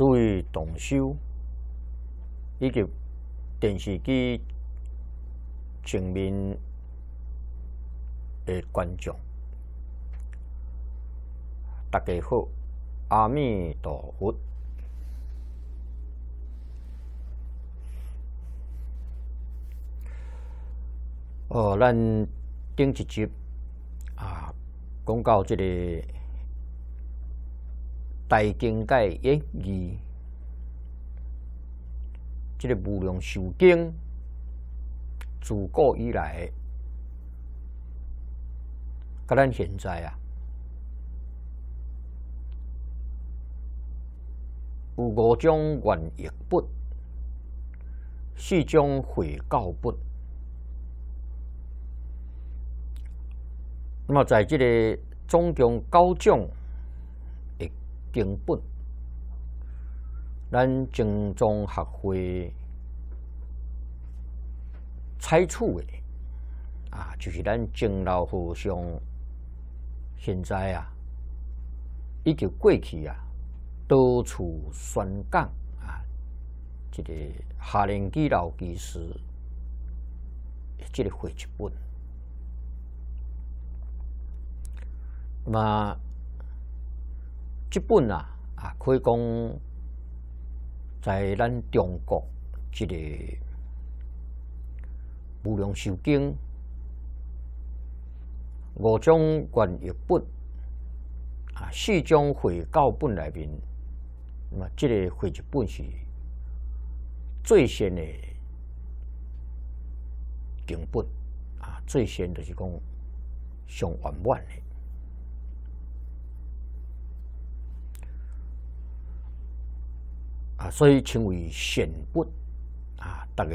注意动手，以及电视机前面的观众，大家好，阿弥陀佛。哦，咱顶一集啊，这大境界一、二，即个无量寿经自古以来，甲咱现在啊，有五种愿业不，四种悔告不，那么在即个总共九种。根本，咱精忠学会拆除的啊，就是咱敬老和尚现在啊，已个过去啊，到处宣讲啊，这个下令季老居士，这个会一本，那。么。即本啊，啊可以讲，在咱中国，这个《无量寿经》五种观阅本啊，四种会教本里面，那么这个会集本是最先的经本啊，最先就是讲上圆满的。啊，所以称为选本。啊，大家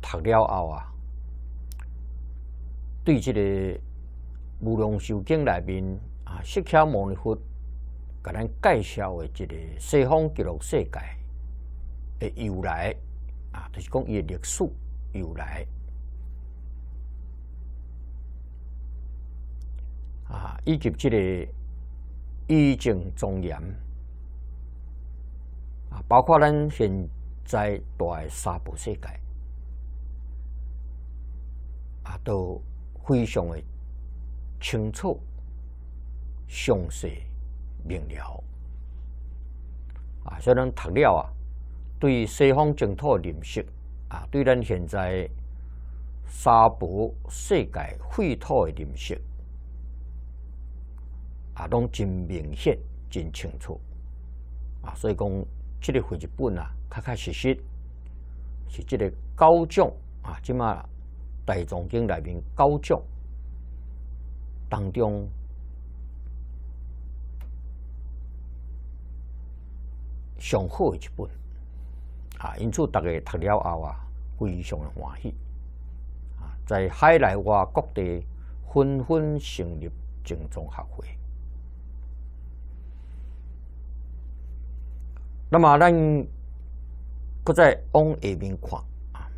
读了后啊，对这个无量寿经内面啊，释迦牟尼佛给咱介绍的这个西方极乐世界的由来啊，就是讲伊的历史由来啊，以及这个依正庄严。包括咱现在大的沙博世界啊，都非常诶清楚、详细、明了啊。所以咱读了啊，对西方净土认识啊，对咱现在沙博世界废土诶认识啊，拢真明显、真清楚啊。所以讲。即个会本啊，确确实实是即个高奖啊，即码大总经内面高奖当中上好的一本啊，因此大家读了后啊，非常的欢喜啊，在海内外各地纷纷成立正宗学会。那么，咱再往下面看啊。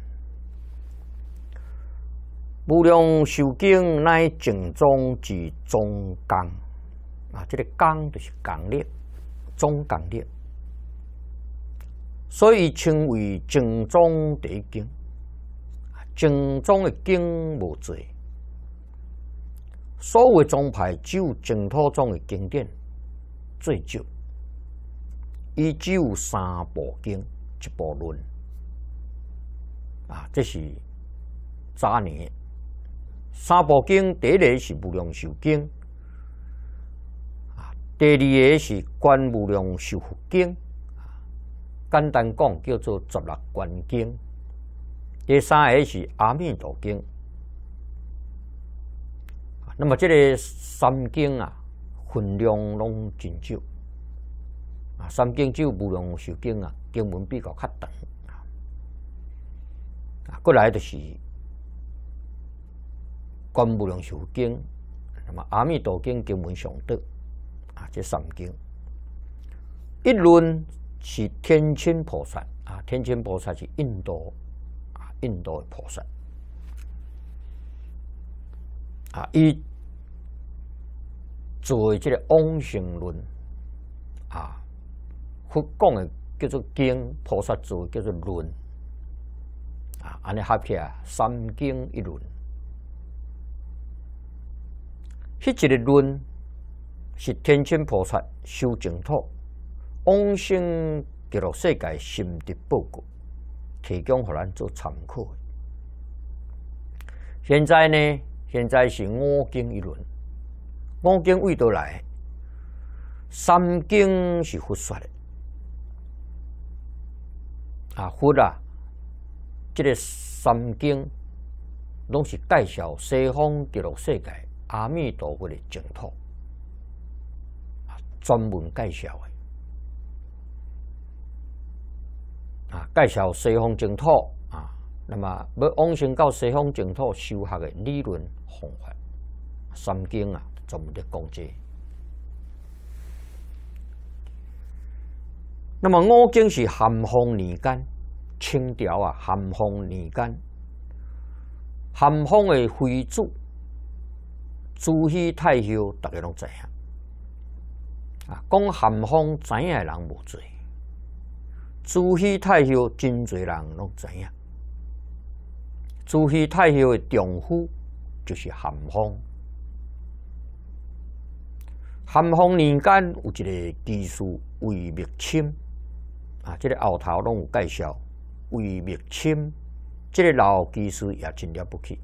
无量寿经乃正宗之宗纲啊，这个纲就是纲略，宗纲略，所以称为正宗一经。正宗的经无最，所谓宗派只有净土宗的经典最少。伊只有三部经一部论啊，这是早年三部经，第一个是无量寿经啊，第二个是观无量寿佛经，简单讲叫做十六观经。第三个是阿弥陀经。那么这个三经啊，分量拢真少。啊，三经就无量寿经啊，经文比较较长。啊。过来就是观无量寿经，那么阿弥陀经经文上得啊，这三经。一轮是天亲菩萨啊，天亲菩萨是印度啊，印度菩萨啊，一做这个往生论啊。佛讲的叫做经，菩萨做叫做论，啊，安尼合起来三经一论。迄一个论是天亲菩萨修净土，往生极乐世界心的报告，提供予咱做参考。现在呢，现在是五经一论，五经为多来，三经是佛说的。啊！佛啊，这个三经拢是介绍西方极乐世界阿弥陀佛的净土啊，专门介绍的啊，介绍西方净土啊。那么要往生到西方净土修学的理论方法，三经啊，专门在讲这。个。那么，五经是咸丰年间，清朝啊，咸丰年间，咸丰的妃子朱熹太后，大家拢知影。啊，讲咸丰知影的人无多，朱熹太后真侪人拢知影。朱熹太后的丈夫就是咸丰。咸丰年间有一个奇书为《密清》。啊，这个后头拢有介绍，为灭亲，这个老技师也真了不起。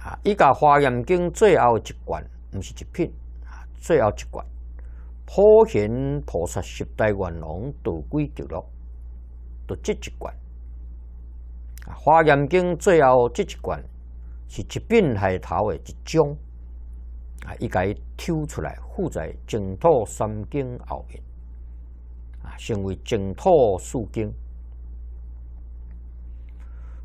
啊，伊甲《华严经》最后一卷，毋是一品，啊，最后一卷，普贤菩萨十大愿王导归极乐，都这一卷。《华严经》最后这一卷，是一品海头的一种，啊，甲伊挑出来附在净土三经后面。成为净土四经。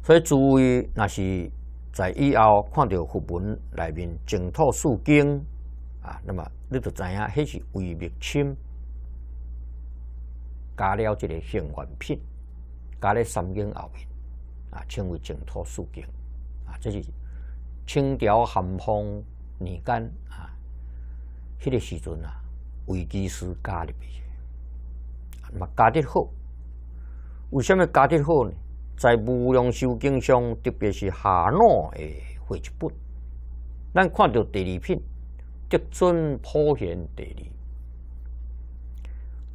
所以诸位若是在以后看到佛门内面净土四经啊，那么你就知影，迄是为灭亲，加了一个幸丸品，加咧三经后面啊，称为净土四经啊，这是清朝咸丰年间啊，迄个时阵啊，为基师加入。嘛加得好，为什么加得好呢？在无量寿经上，特别是下卷嘅会一本，咱看到第二篇，德尊普贤第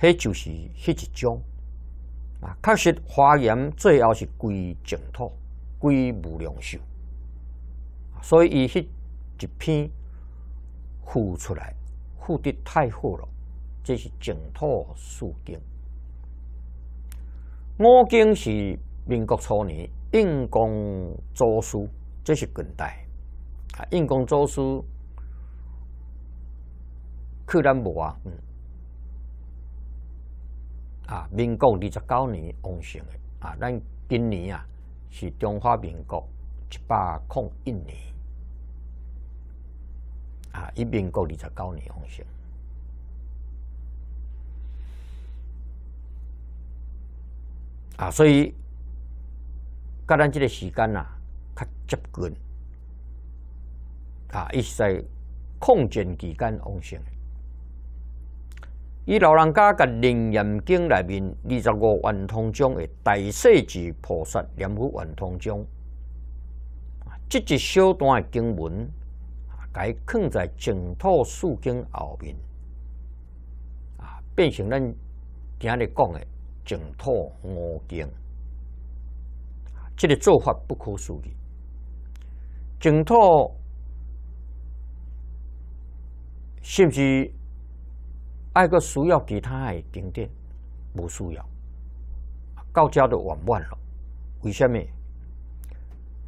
二，迄就是迄一种，啊，确实花言最后是归净土，归无量寿，所以伊迄一篇护出来，护得太好了，即是净土树经。我经是民国初年应公著书，这是近代啊。应公著书，去咱无啊。啊，民国二十九年完兴的啊，咱今年啊是中华民国一百空一年啊，一民国二十九年完兴。啊，所以，甲咱即个时间啊，较接近啊，是在空间期间往生。伊老人家甲楞严经内面二十五万通章的大世字菩萨念佛万通章啊，这一小段的经文啊，伊藏在净土四经后面啊，变成咱今日讲的。净土五经，这个做法不可思议。净土是不是还个需要其他个经典？不需要，到家都完满了。为什么？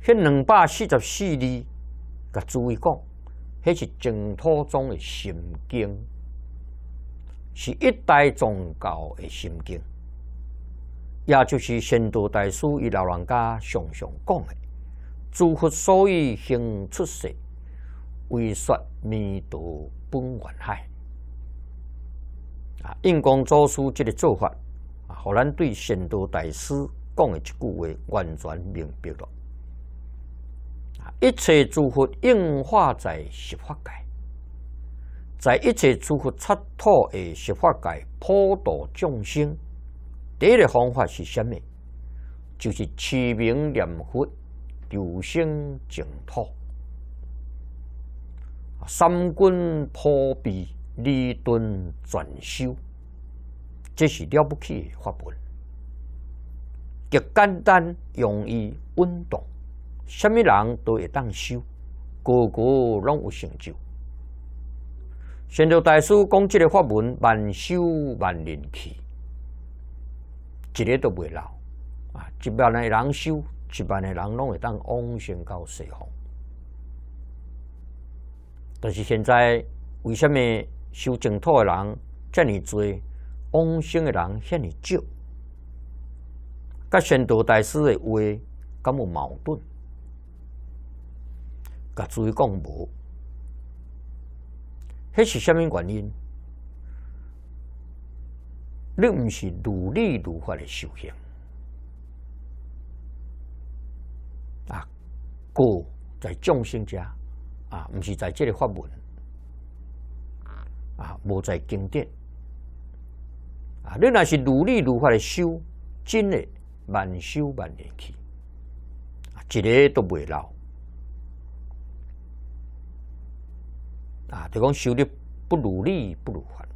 迄两百四十四字，甲诸位讲，迄是净土中的心经，是一代宗教的心经。也就是宣道大师与老人家常常讲的：“诸佛所以行出世，为说弥陀本愿海。”啊，印光祖师这个做法，啊，予咱对宣道大师讲的一句话完全明白了。啊，一切诸佛应化在十法界，在一切诸佛出土的十法界普度众生。第一个方法是虾米，就是启名念佛，求生净土，三观破壁，二顿全修，这是了不起的法门，极简单，容易运动，虾米人都会当修，个个拢有成就。贤德大师讲这个法门，万修万灵去。一日都不老，啊！一万年人修，一万年人拢会当往生到西方。但是现在为什么修净土的人遮尔多，往生的人却尔少？甲宣道大师的话敢有矛盾，甲诸位讲无，迄是虾米原因？你毋是如力如法诶修行，啊，故在众生家，啊，毋是在这里发问，啊，无在经典，啊，你若是如力如法诶修，真诶慢修慢年去，啊，一个都袂老，啊，就讲修的不如理不如法。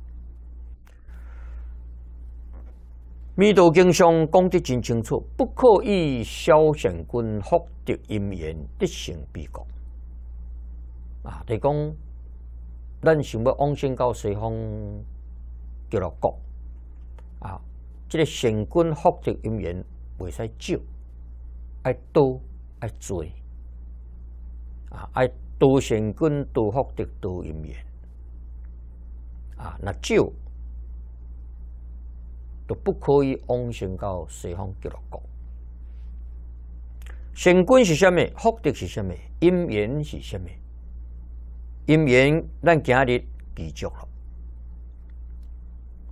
弥陀经上讲得真清楚，不可以消善根、福德因缘得成彼国。啊，就讲，咱想要往生到西方极乐国，啊，这个善根、福德、因缘未使少，爱多爱多，啊，爱多善根、多福德、多因缘，啊，那就。都不可以往想到西方极乐国。成均是什么？福德是什么？因缘是什么？因缘，咱今日记住喽。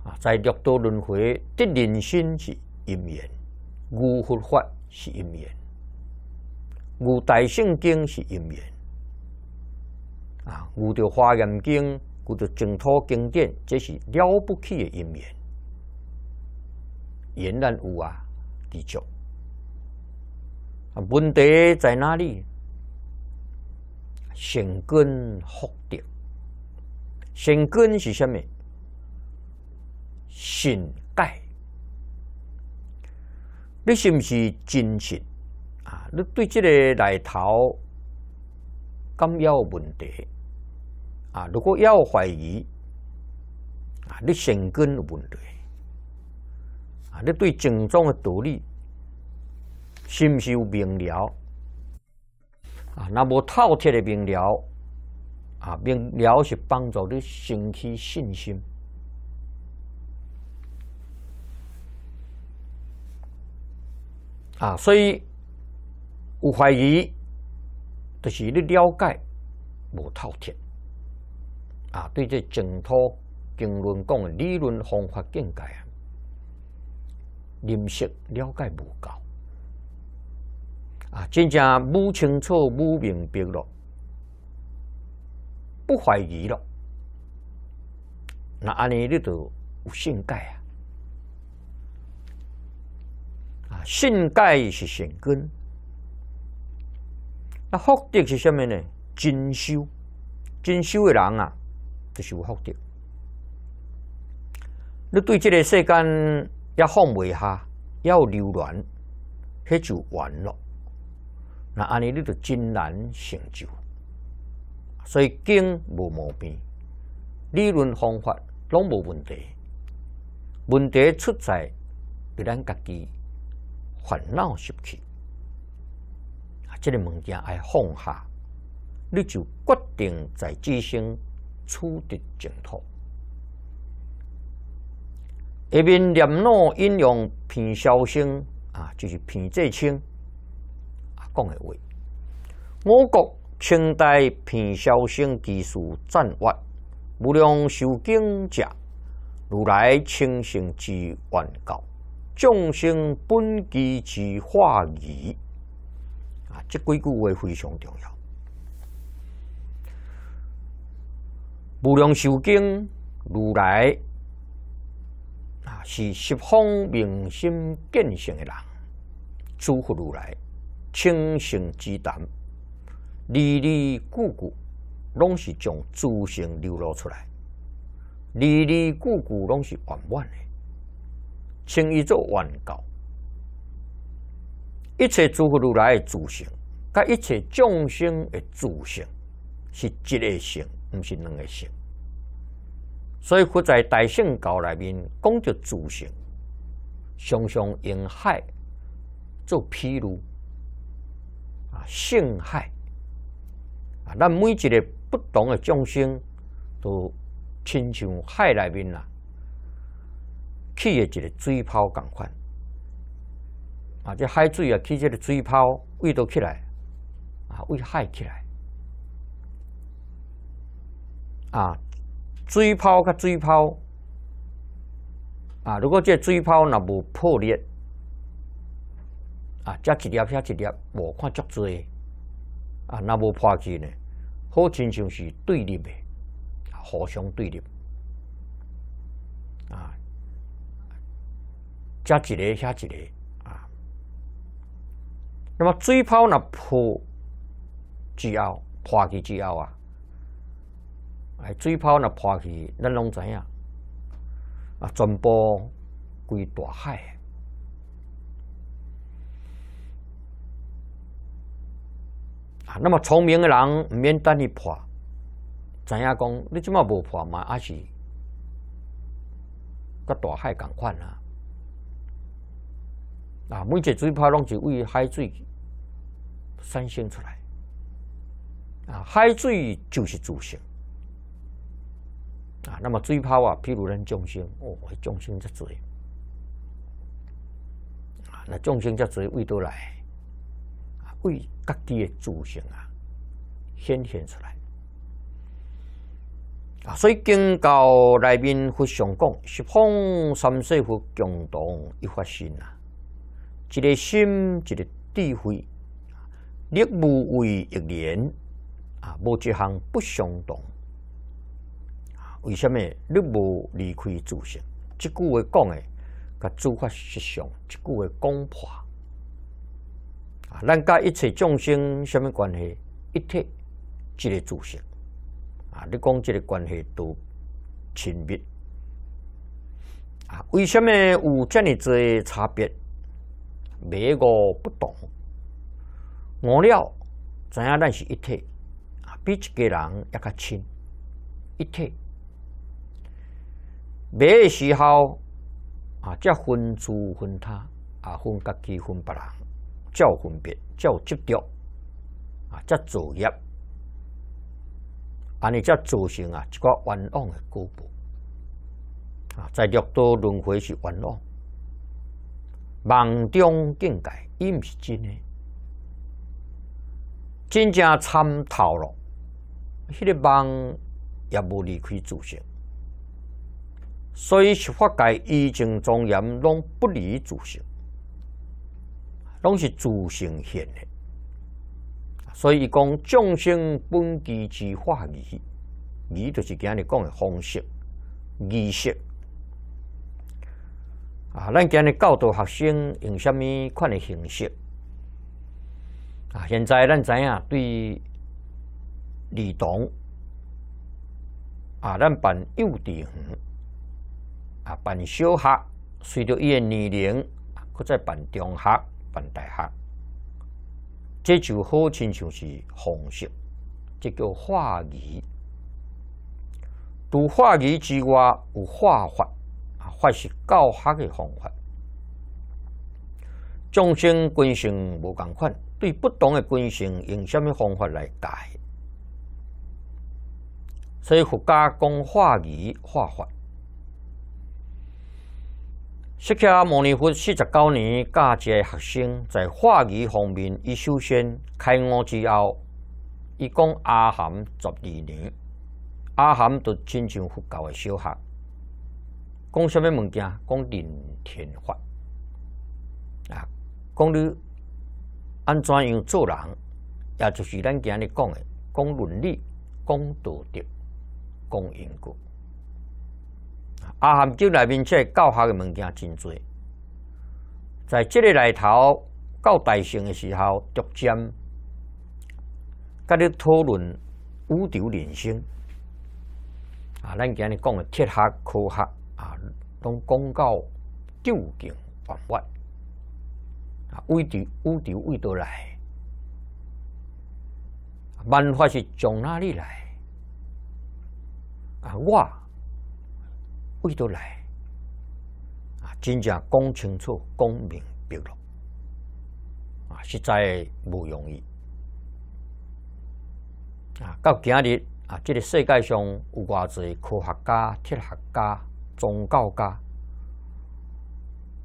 啊，在六道轮回，得人心是因缘，五佛法是因缘，五大圣经是因缘。啊，无着《华严经》，五着净土经典，这是了不起的因缘。言然有啊，地球啊，问题在哪里？先根否定，先根是什？么？先改，你是不是真诚啊？你对这个来头，干有问题啊？如果要怀疑啊，你先根问题。你对正宗的道理，是不是有明了？啊，那么透彻的明了，啊，明了是帮助你升起信心。啊，所以我怀疑，就是你了解无透彻。啊，对这净土经论讲的理论方法见解。认识了解不够啊，真正不清楚、不明白了，不怀疑了，那安尼你就有信解啊！啊，信解是善根，那福德是什么呢？真修，真修的人啊，就是有福德。你对这个世间，要放未下，有留恋，迄就完了。那安尼，你就真难成就。所以经无毛病，理论方法拢无问题。问题出在伫咱家己烦恼习气，啊！这个物件爱放下，你就决定在自生处得净土。一面念落音用偏消声啊，就是偏最轻啊讲的话。我国清代偏消声技术掌握，无量寿经者，如来清净之原教，众生本具之化仪啊，这几句话非常重要。无量寿经如来。啊，是十方明心见性的人，诸佛如来清净之谈，历历故故，拢是将诸性流露出来，历历故故，拢是圆满的，称伊做圆告。一切诸佛如来的诸性，甲一切众生的诸性，是一个性，毋是两个性。所以，佛在大圣教内面讲到自性，常常用海做譬如啊，性海啊，那每一个不同的众生都亲像海里面啊，起一个水泡共款啊，这海水啊，起一个水泡，为到起来啊，会海起来啊。水泡甲水泡，啊！如果这水泡若无破裂，啊，加一粒遐一粒无看足多，啊，若无破去呢？好亲像是对立的，互相对立，啊，加一个遐一个啊，那么水泡若破之后，破去之后啊。哎，水泡若破去，咱拢知影啊，全部归大海。啊，那么聪明人免单你破，知影讲？你即嘛无破嘛，还是甲大海共款啊？啊，每只水泡拢是为海水产生出来啊，海水就是祖先。啊，那么追抛啊，譬如人众生，哦，众生在追啊，那众生在追，为多来啊，为各地的主性啊，显现出来啊，所以经教内面佛上讲，十方三世佛共同一发心啊，一个心，一个智慧，力无为一念啊，无一项不相同。为什么你无离开自性？即句话讲诶，甲诸法实相，即句话讲破啊！咱甲一切众生，什么关系一体？即个自性啊！你讲即个关系都亲密啊！为什么有遮尔侪差别？每个不懂我了，知影咱是一体啊？比一个人也较亲一体。诶时候啊？则分厝分他啊，分家己分别人，有分别，有执着啊，才作业。安尼才造成啊，一个冤枉的功夫啊，在六道轮回是冤枉，梦中境界伊毋是真诶，真正参透了，迄个梦也无离开自性。所以，学佛界依经庄严，拢不离自性，拢是自性现的。所以讲，众生本具之化理，理就是今日讲的方式、意识啊。咱今日教导学生用虾米款的形式啊？现在咱知影对儿童啊，咱办幼稚园。办小学，随着伊个年龄，搁再办中学、办大学，这就好亲像是方式，即叫化理。除化理之外，有化法，法是教学嘅方法。众生根性无共款，对不同诶根性，用什么方法来解？所以佛家讲化理、化法。释迦牟尼佛四十九年教一个学生，在话语方面，伊首先开悟之后，伊讲阿含十二年，阿含都亲像佛教的小学，讲虾米物件？讲人天法，啊，讲你安怎样做人，也就是咱今日讲的，讲伦理，讲道德，讲因果。阿含经内面，即教学嘅物件真多，在这里内头到大乘嘅时候逐渐，甲你讨论宇宙人生。啊，咱今日讲嘅铁学、科学啊，拢讲到究竟万万啊，五浊宇宙未到来，万法是从哪里来啊？我。为得来，啊，真正讲清楚、讲明白了，啊，实在不容易。啊，到今日，啊，这个世界上有偌济科学家、哲学家、宗教家，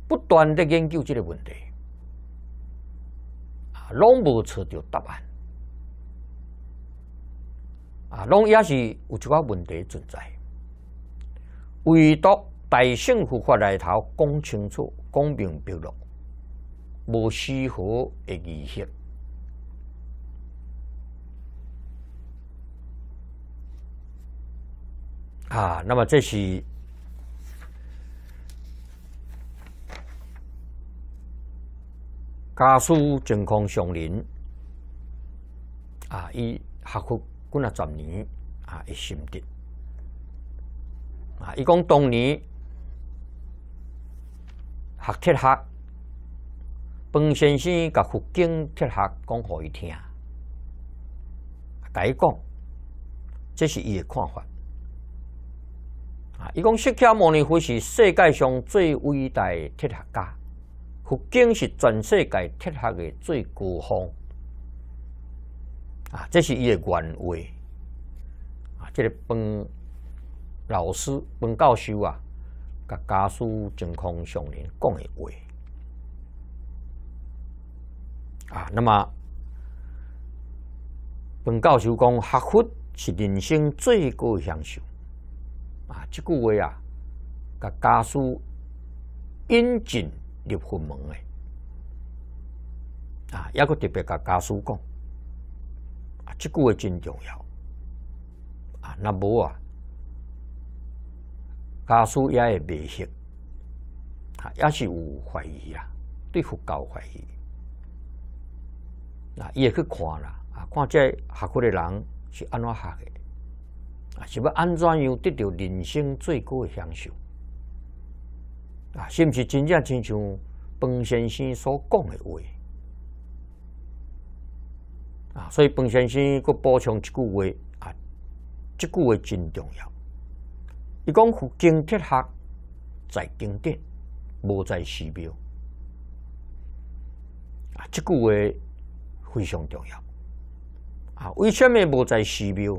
不断的研究这个问题，啊，拢无找到答案，啊，拢也是有即个问题存在。唯独百姓付出来头讲清楚、讲明白了，无丝毫的意气啊！那么这是家书健康上林啊，伊呵护几了十年啊，一心得。啊！伊讲当年学铁学，本先生甲福京铁学讲互伊听，甲伊讲，这是伊诶看法。啊！伊讲释迦牟尼佛是世界上最伟大铁学家，福京是全世界铁学的最高峰。啊！这是伊诶原话。啊！这个本。老师，本教授啊，甲家属情况相连讲的话啊，那么本教授讲，学佛是人生最高享受啊，这句话啊，甲家属应进入佛门诶啊，抑个特别甲家属讲啊，这句话真重要啊，那无啊。家属也会迷信，啊，也是有怀疑啊，对佛教怀疑。啊，会去看啦，啊，看这学佛的人是安怎学的，啊，是要安怎样得到人生最高的享受，啊，是毋是真正亲像彭先生所讲的话？啊，所以彭先生佫补充一句话，啊，这句话真重要。伊讲佛经铁学，在经典，无在寺庙啊，即句诶非常重要啊。为什么无在寺庙？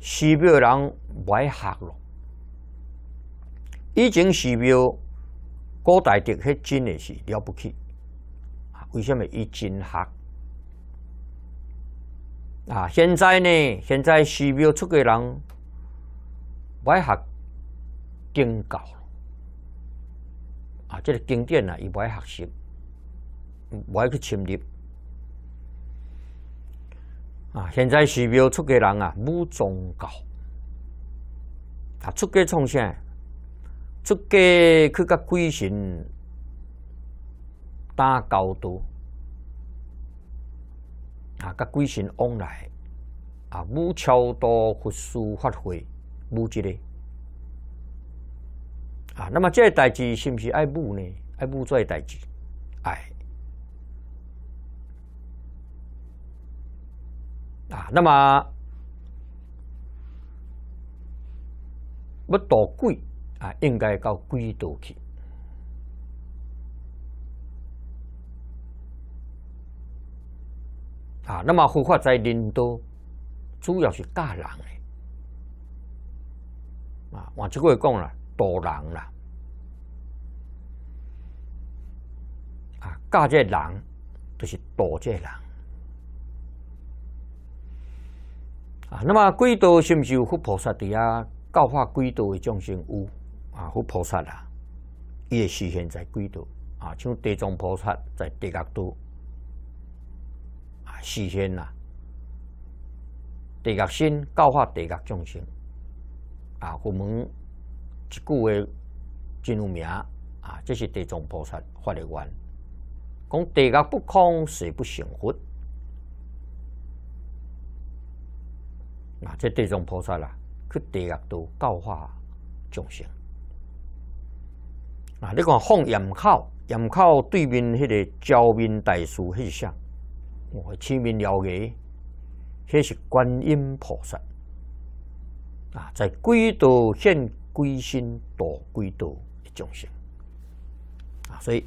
寺庙人爱学咯。以前寺庙，古代的迄真的是了不起啊。为什么伊真学啊？现在呢？现在寺庙出诶人。我要学经教，啊，这个经典啊，要买学习，买去深入。啊，现在寺庙出家人啊，无宗教，啊，出家从啥？出家去甲鬼神打交道，啊，甲鬼神往来，啊，无超度、佛事、法会。母级的啊，那么这代志是不是爱母呢？爱母做代志，哎啊，那么要到鬼啊，应该到鬼道去啊。那么佛法在临多，主要是教人。啊，一句话讲了多人啦，啊！嫁这人就是多这人。啊！那么轨道是不是有佛菩萨底下教化轨道的众生有啊？佛菩萨啊，也实现，在轨道啊，像地藏菩萨在地角都啊，实现啦！地角心教化地角众生。啊，我门一句话真有名啊，这是地藏菩萨发的愿，讲地狱不空，誓不成佛。啊，这地藏菩萨啦，去地狱度教化众生。啊，你看放眼口，眼口对面迄个招兵待书那像，我前面了结，迄是观音菩萨。啊，在归道现归心多归道一种性啊，所以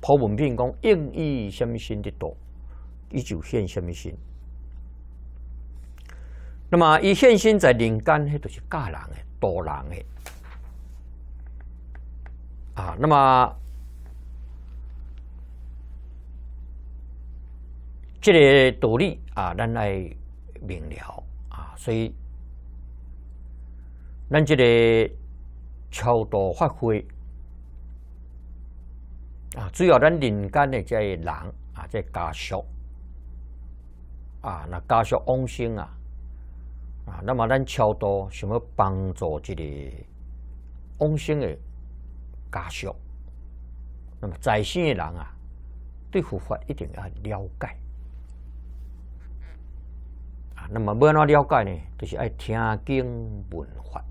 普门篇讲应以什么心的多，以就现什么心。那么以现心在人间，那就是假人诶，多人诶。啊，那么这个道理啊，咱来明了啊，所以。咱这里超度发挥啊！主要咱人间的在人啊，在家属啊，那家属往生啊啊，那么咱超度想要帮助这里往生的家属，那么在星的人啊，对佛法一定要了解啊。那么要哪了解呢？就是爱听经闻法。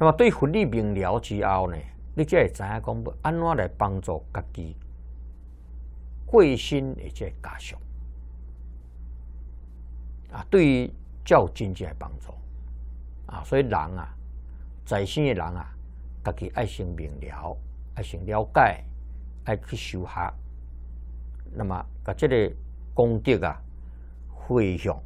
那么对佛理明了之后呢，你才会知影讲安怎来帮助家己、贵心以及家属啊？对于教经济的帮助啊，所以人啊，在心的人啊，家己爱先明了，爱先了解，爱去修学。那么，把这个功德啊，回向。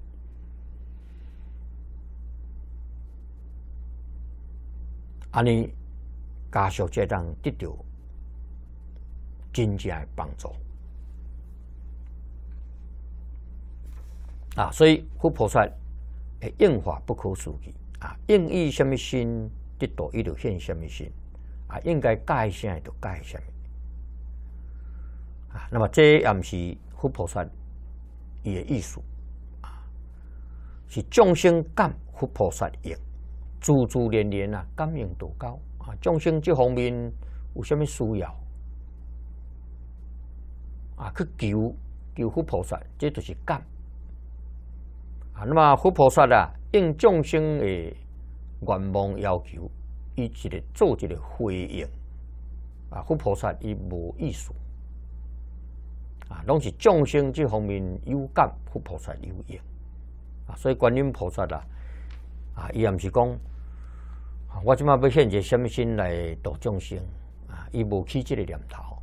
啊！尼家属这档得到真正的帮助啊，所以佛菩萨的应化不可思议啊，应以什么心得到，就现什么心啊，应该改什么就改什么啊。那么这也是佛菩萨的艺术啊，是众生感佛菩萨应。珠珠连连啊，感应多高啊！众生这方面有虾米需要啊？去求求佛菩萨，这就是感啊。那么佛菩萨啊，应众生的愿望要求，伊一个做一个回应啊。佛菩萨伊无意思啊，拢是众生这方面有感，佛菩萨有应啊。所以观音菩萨啊啊，伊也是讲。我怎要不现什么心来度众生啊？伊无起即个念头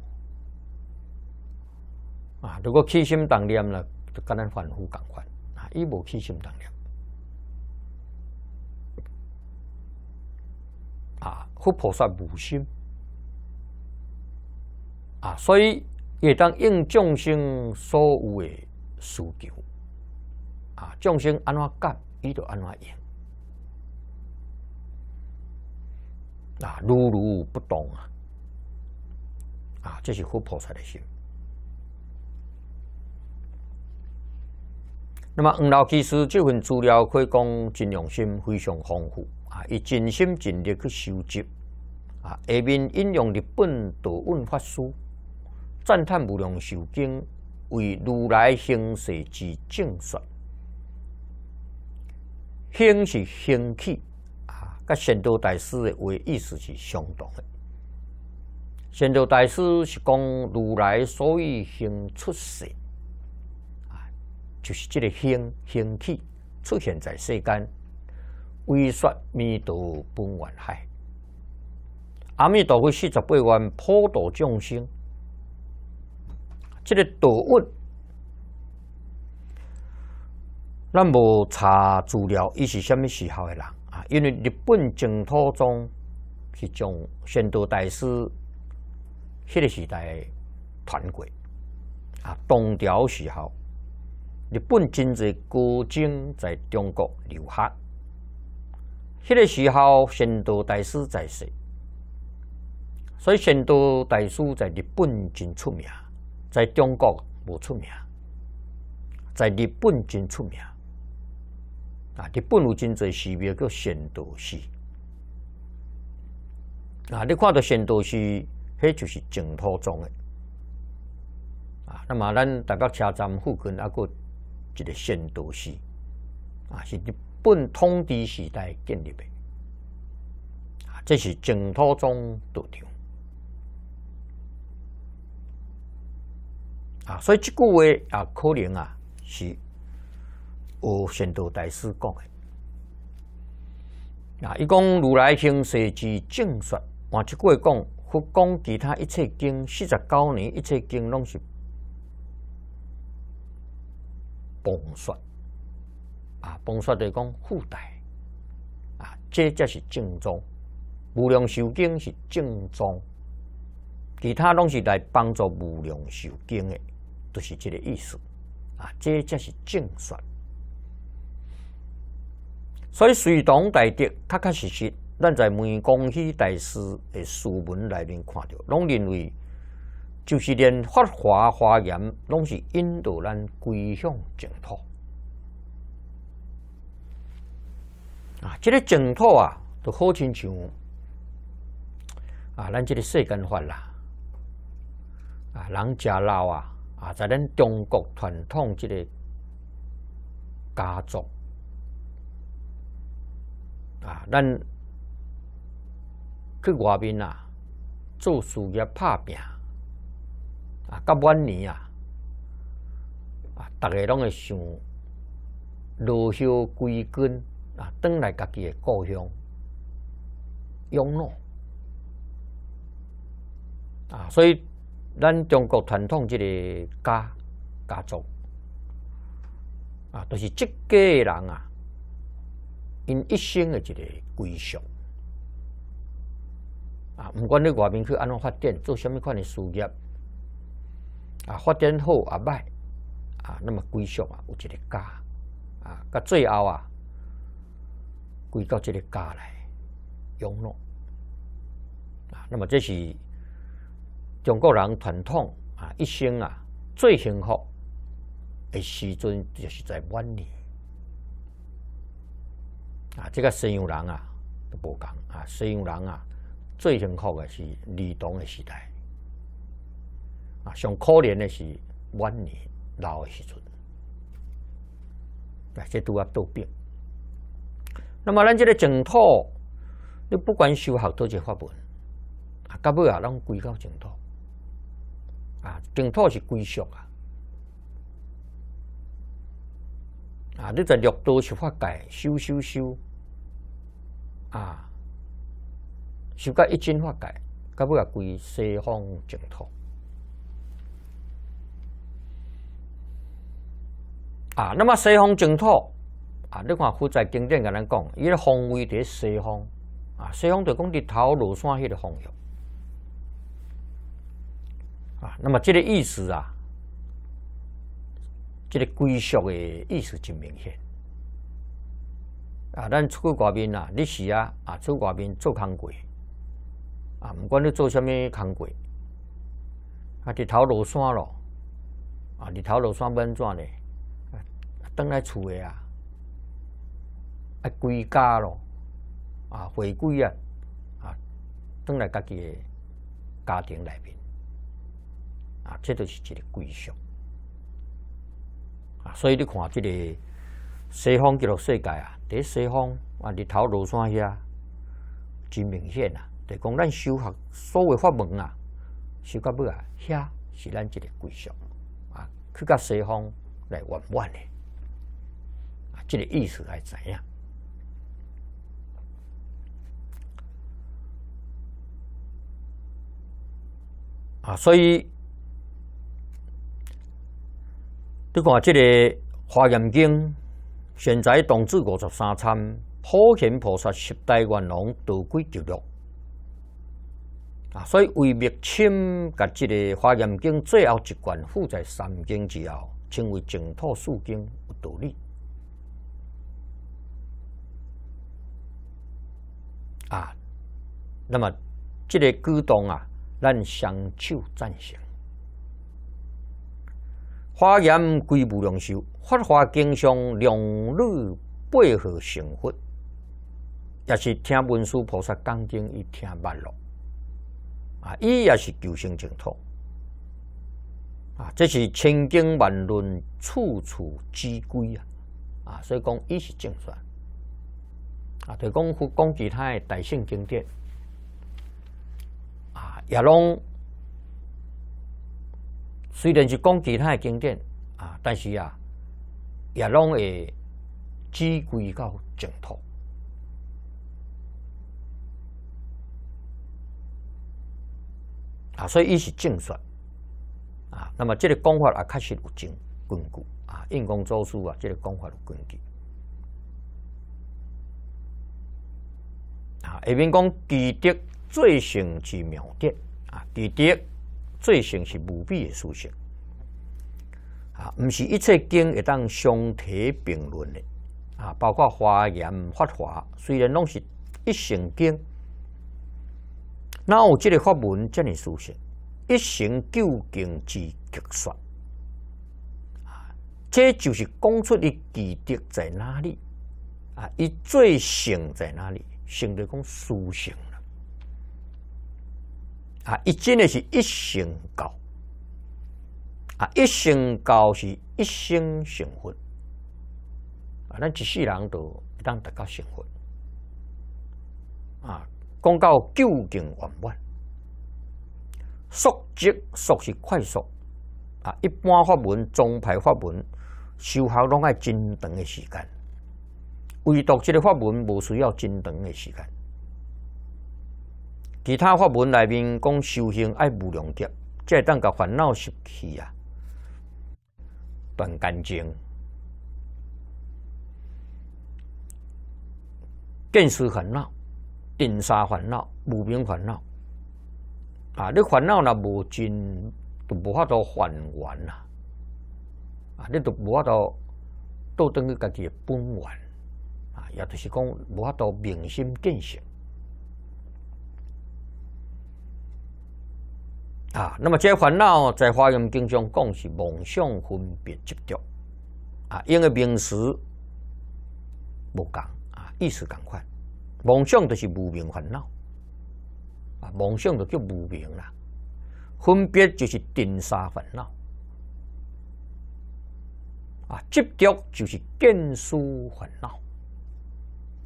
啊！如果起心动念了，就甘咱反复共款啊！伊无起心动念啊，佛菩萨无心啊，所以也当应众生所有的需求啊，众生安怎干，伊就安怎应。啊，如如不动啊！啊，这是佛菩萨的心。那么，嗯，老其实这份资料可以讲，真用心非常丰富啊，以尽心尽力去收集啊。下面引用日本道问法师赞叹《无量寿经》为如来行世之正说，兴是兴起。甲宣都大师的话意思是相同。的，宣都大师是讲如来所以行出世，啊，就是这个行兴起出现在世间，为说弥陀本愿海，阿弥陀佛四十八愿普度众生，这个道问，咱无查资料，伊是虾米时候的人？因为日本净土宗是将宣道大师，迄个时代团鬼啊，东条时候，日本真侪高精在中国留学，迄个时候宣道大师在世，所以宣道大师在日本真出名，在中国无出名，在日本真出名。啊，日本有真侪寺庙叫仙道寺。啊，你看到仙道寺，迄就是净土宗的。啊，那么咱大概车站附近啊，个一个仙道寺，啊，是日本统治时代建立的。啊，这是净土宗道场。啊，所以即句话啊，可能啊，是。有宣道大师讲的，啊，伊讲如来经是正说。换一句话讲，佛讲其他一切经，四十九年一切经拢是崩说啊，崩说的讲附带啊，这则是正宗。无量寿经是正宗，其他拢是来帮助无量寿经的，都是这个意思啊。这则是正说。所以随唐大德，确确实实，咱在文公希大师的书文内面看到，拢认为就是连佛法、佛言，拢是引导咱归向净土。啊，这个净土啊，都好亲像啊，咱这个世间法啦，啊，人家老啊，啊，在咱中国传统这个家族。啊，咱去外面啊，做事业、拍拼啊，到晚年啊，啊，大家拢会想落叶归根啊，回来家己的故乡养老啊，所以咱中国传统这个家家族啊，都是一个人啊。因一生的一个归宿啊，唔管你外面去安怎发展，做什么款的事业啊，发展好啊歹啊，那么归宿啊，有一个家啊，到最后啊，归到这个家来，养老啊，那么这是中国人传统啊，一生啊最幸福的时阵就是在晚年。啊，这个西洋人啊都不共啊，西洋人啊最幸福的是儿童的时代，啊，上可怜的是晚年老的时阵，啊，这都要都病。那么咱这个净土，你不管修好多就发问，啊，到尾啊，拢归到净土，啊，净土是归宿啊。啊！你在六道是法界修修修，啊，修改一真法界，到尾啊归西方净土？啊，那么西方净土，啊，你看佛在经典跟咱讲，伊个方位伫西方，啊，西方就讲伫头路山迄个方向，啊，那么这个意思啊。这个归属的意思真明显啊！咱出去外面啊，历是啊，啊出外面做工鬼啊，不管你做什么工鬼，啊，日头落山咯，啊，日头落山要安怎呢？等来厝的啊，啊，归家咯，啊，回归啊，啊，等来家己诶家庭内面，啊，这都是一个归属。啊，所以你看，即个西方叫做世界啊，伫西方啊，日头落山遐，真明显啊。就讲咱修学所有法门啊，修到尾啊，遐是咱即个归宿啊，去甲西方来玩玩咧。啊，这个意思该怎样？啊，所以。你看这个《华严经》，现在同治五十三参普贤菩萨十大愿王度归度六啊，所以为灭亲，甲这个《华严经》最后一卷附在三经之后，称为净土四经有道理。啊。那么这个举动啊，咱双手赞成。花言贵无两修，法华经上两女八合成佛，也是听闻书菩萨讲经伊听半了。啊，伊也是求生净土。啊，这是千经万论处处之归啊。啊，所以讲伊是正传。啊，就讲去讲其他的大圣经典。啊，也拢。虽然是讲其他的经典啊，但是啊，也拢会积归到正土。啊，所以伊是正说啊。那么这个讲法啊，确实有经根据啊，印光祖师啊，这个讲法有根据啊。下面讲积德，最胜之妙德啊，积德。罪行是无比的殊胜啊，不是一切经会当相提并论的啊，包括发言发话，虽然拢是一行经，那有这个法门这么殊胜，一行究竟之极说啊，这就是讲出的基地在哪里啊？一罪行在哪里？行的讲殊胜。啊，一真的是一心高，啊，一心高是一生成佛，啊，咱一世人都旦得到成佛，啊，讲到究竟圆满，速即速是快速，啊，一般法门、宗派法门，修学拢爱真长的时间，唯独这个法门无需要真长的时间。其他法门内面讲修行爱无量劫，即系当个烦恼失去啊，断干净。见思烦恼、定刹烦恼、无明烦恼啊，你烦恼若无尽，就无法度还原啊，啊，你都无法度倒转去家己本源啊，也就是讲无法度明心见性。啊，那么这烦恼在华严经上讲是梦想分别执着啊，因为名词不同啊，意思赶快，梦想就是无明烦恼啊，梦想就叫无明啦，分别就是定沙烦恼啊，执着就是见数烦恼，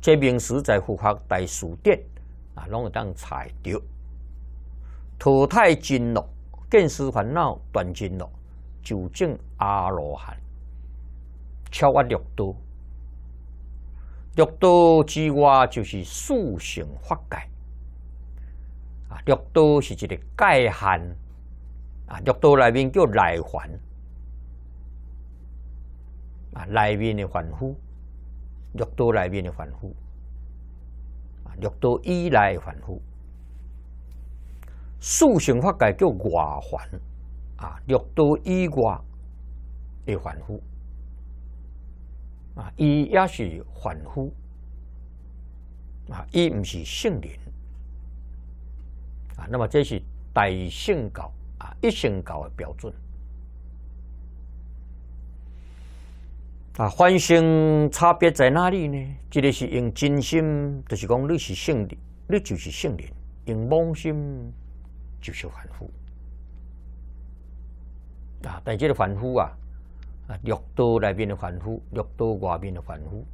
这名词在佛法大书典》啊，拢有当采着。淘汰尽了，见思烦恼断尽了，就证阿罗汉。超越六道，六道之外就是四行法界。啊，六道是一个界限，啊，六道内面叫内患，啊，内面的凡夫，六道内面的凡夫，啊，六道以内凡夫。塑性化改叫外环啊，六度以外的凡夫啊，伊也是凡夫啊，伊毋是圣人啊。那么这是大性教啊，一性教的标准啊。反相差别在哪里呢？这个是用真心，就是讲你是圣人，你就是圣人，用妄心。就是凡夫啊！但这个凡夫啊，啊，六多内边的凡夫，六多外面的凡夫，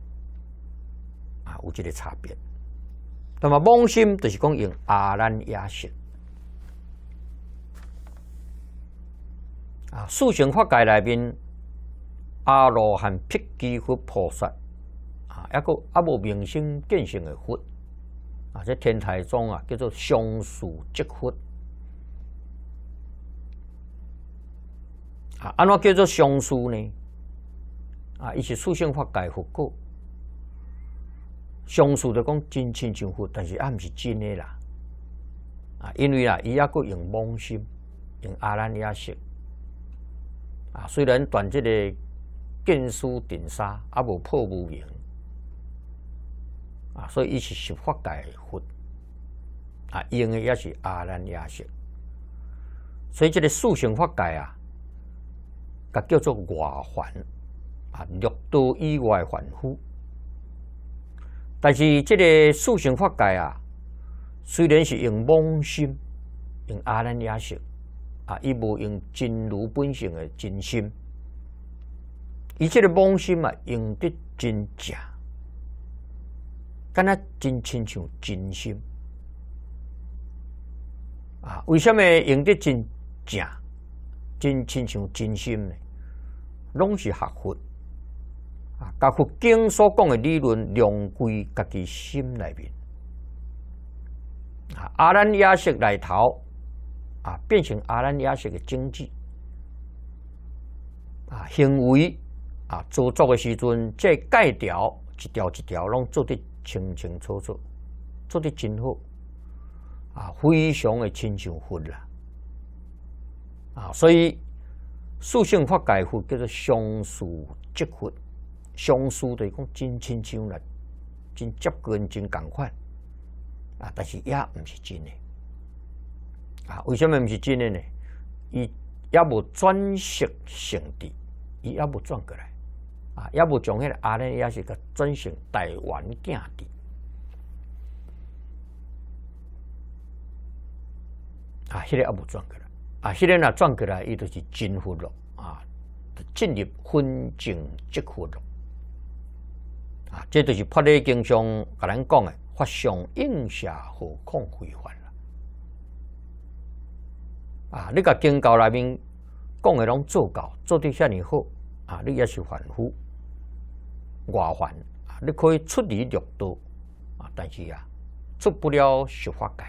啊，有这个差别。那么妄心就是讲用阿赖耶识啊，四圣法界内边，阿罗汉、辟基佛、菩萨啊，也个阿无明星见性的佛啊，在天台中啊叫做相续即佛。啊，安怎叫做相思呢？啊，伊是四性法改佛果，相思的讲真亲像佛，但是也毋是真的啦。啊，因为啊，伊抑佫用妄心，用阿兰亚色。啊，虽然传即个见书顶沙阿无破无明。啊，所以伊是塑化改佛。啊，用诶也是阿兰亚色。所以即个塑性法改啊。甲叫做外凡，啊，六度以外凡夫。但是这个塑形法界啊，虽然是用妄心，用阿难亚心，啊，伊无用真如本性诶真心。伊即个妄心啊，用得真假，敢若真亲像真心。啊，为什么用得真假，真亲像真心呢？拢是合佛啊！佛经所讲的理论，融归家己心内面啊。阿兰亚识来逃啊，变成阿兰亚识的经济啊行为啊，做作的时阵，即戒条一条一条拢做得清清楚楚，做得真好啊，非常的亲像佛啦啊，所以。属性法解佛叫做相似结佛，相著的讲真亲像啦，真接近真共快，啊，但是也毋是真诶啊，为什么毋是真诶呢？伊也无转型性的，伊也无转过来，啊，也无从迄个阿兰也是个转型台湾价的，啊，迄个也无转过来。啊，迄、那个呐转过来，伊就是真佛了。啊，进入分净即佛了。啊，这就是《法华经》上甲咱讲的法相应下何况非幻啊，汝甲经教内面讲诶拢做到，做得遐尼好，啊，汝也是凡夫，外凡，啊，你可以出离六道，啊，但是啊，出不了十法界。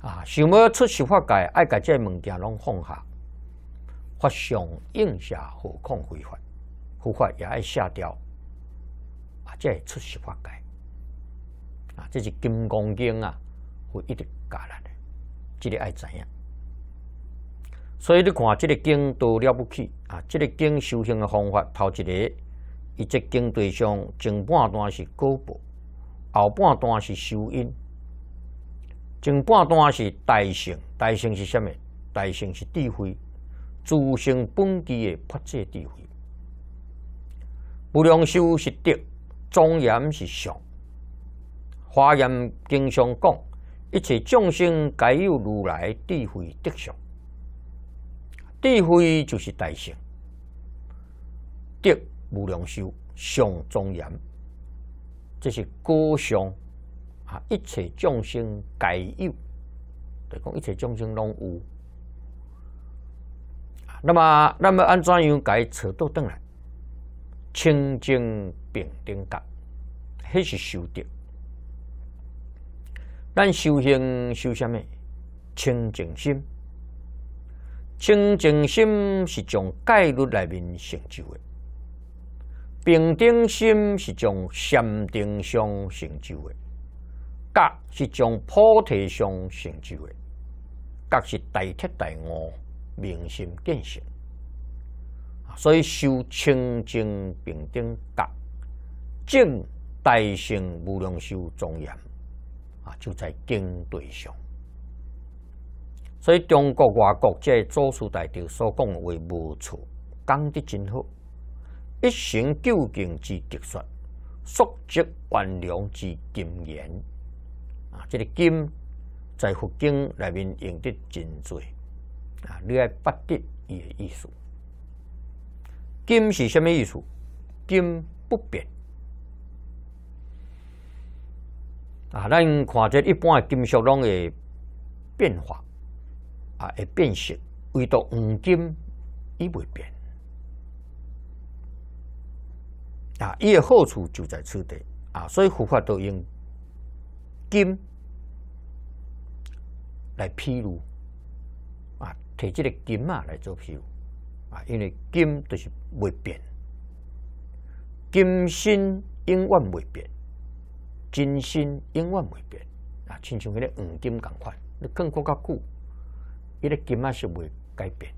啊，想要出世发界，爱把这物件拢放下。法上应下，何况非法？佛法也爱下调。啊，这出世发界。啊，这是金刚经啊，会一直教咱的。这个爱知影。所以你看，这个经多了不起啊！这个经修行的方法，头一个，以及经对象前半段是告白，后半段是修音。前半段是大乘，大乘是啥物？大乘是智慧，自性本具的法借智慧。无量寿是德，庄严是相。华严经上讲：一切众生皆有如来智慧德相。智慧就是大乘，德无量寿，相庄严，这是高相。啊！一切众生皆有，对讲一切众生拢有。那么那么按照因该扯到转来，清净平等觉，迄是修的。咱修行修什么？清净心，清净心是从戒律内面成就的；平等心是从禅定上成就的。格是从菩提上成就的，格是大彻大悟、明心见性所以修清净平等格正大乘无量寿庄严啊，就在经对上。所以中国外国这祖师大德所讲的话无错，讲得真好。一心究竟之直率，速即万良之经验。这个金在佛经里面用得真多啊！你爱得伊诶意思，金是啥物意思？金不变啊！咱看这一般诶金属拢会变化啊，会变色，唯独黄金伊袂变啊。伊诶好处就在此地啊，所以佛法都用金。来披露啊，摕即个金仔来做披露啊，因为金都是未变，金身永远未变，金身永远未变啊，亲像迄个黄金共款，你更过较久，迄个金仔是未改变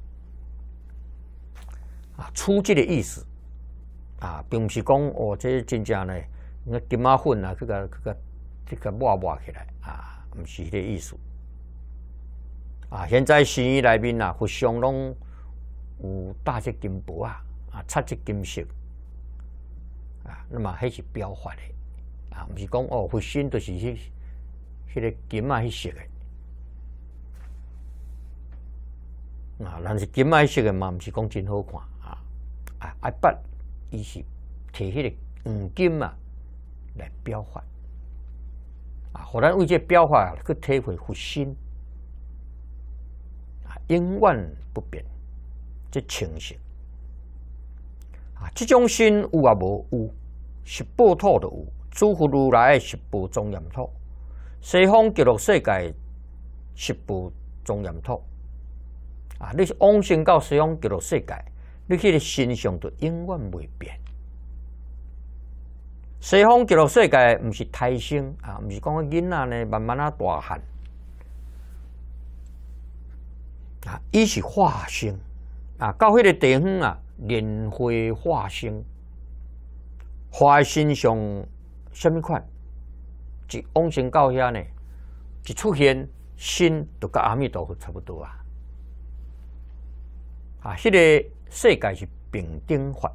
啊。初级的意思啊，并不是讲哦，这金价呢，那金仔粉啊，去个去个去个抹抹起来啊，毋是迄个意思。啊！现在寺院内面啊，佛像拢有大只金箔啊，啊，插只金色啊，那么迄是标法的啊，毋是讲哦，佛像都是迄、迄个金啊，色诶。啊，但是金啊，色诶嘛，毋是讲真好看啊，啊，啊，不，伊是摕迄个黄金啊来标法啊，互咱为这标法去体会佛心。永远不变，这情形啊，这种心有啊无，有，是报土的有，诸佛如来是报种染土，西方极乐世界是报种染土啊！你是往生到西方极乐世界，你起的心上都永远未变。西方极乐世界毋是胎生啊，毋是讲囡仔呢，慢慢啊大汉。啊，一是化生啊，到迄个地方啊，莲花化生，化生像什么款？一往生到遐呢，一出现心，就甲阿弥陀佛差不多啊。啊，迄个世界是平等法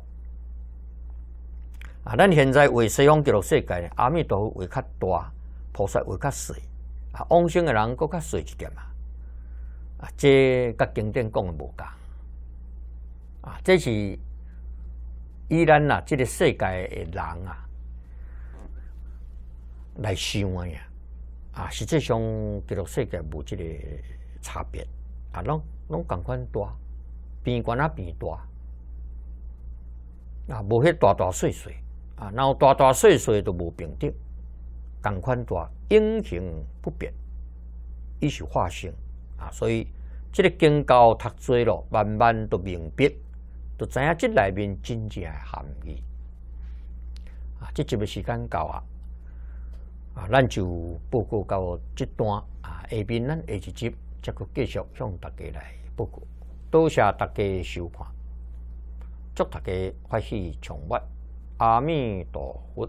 啊，咱现在为西方极乐世界，阿弥陀佛为较大，菩萨为较细啊，往生的人佫较细一点啊。这甲经典讲诶无同啊，这是依然啦，这个世界人啊来想啊，啊实际上这个世界无这个差别啊，拢拢共款大，边关啊边大啊，无迄大大细细啊，然后大大细细都无平等，共款大英雄不变，一是化性啊，所以。即个经教读侪咯，慢慢都明白，都知影即内面真正诶含义。啊，即集诶时间到啊，啊，咱就报告到即段啊，下边咱下一集则阁继续向大家来报告。多谢大家收看，祝大家法喜充满，阿弥陀佛。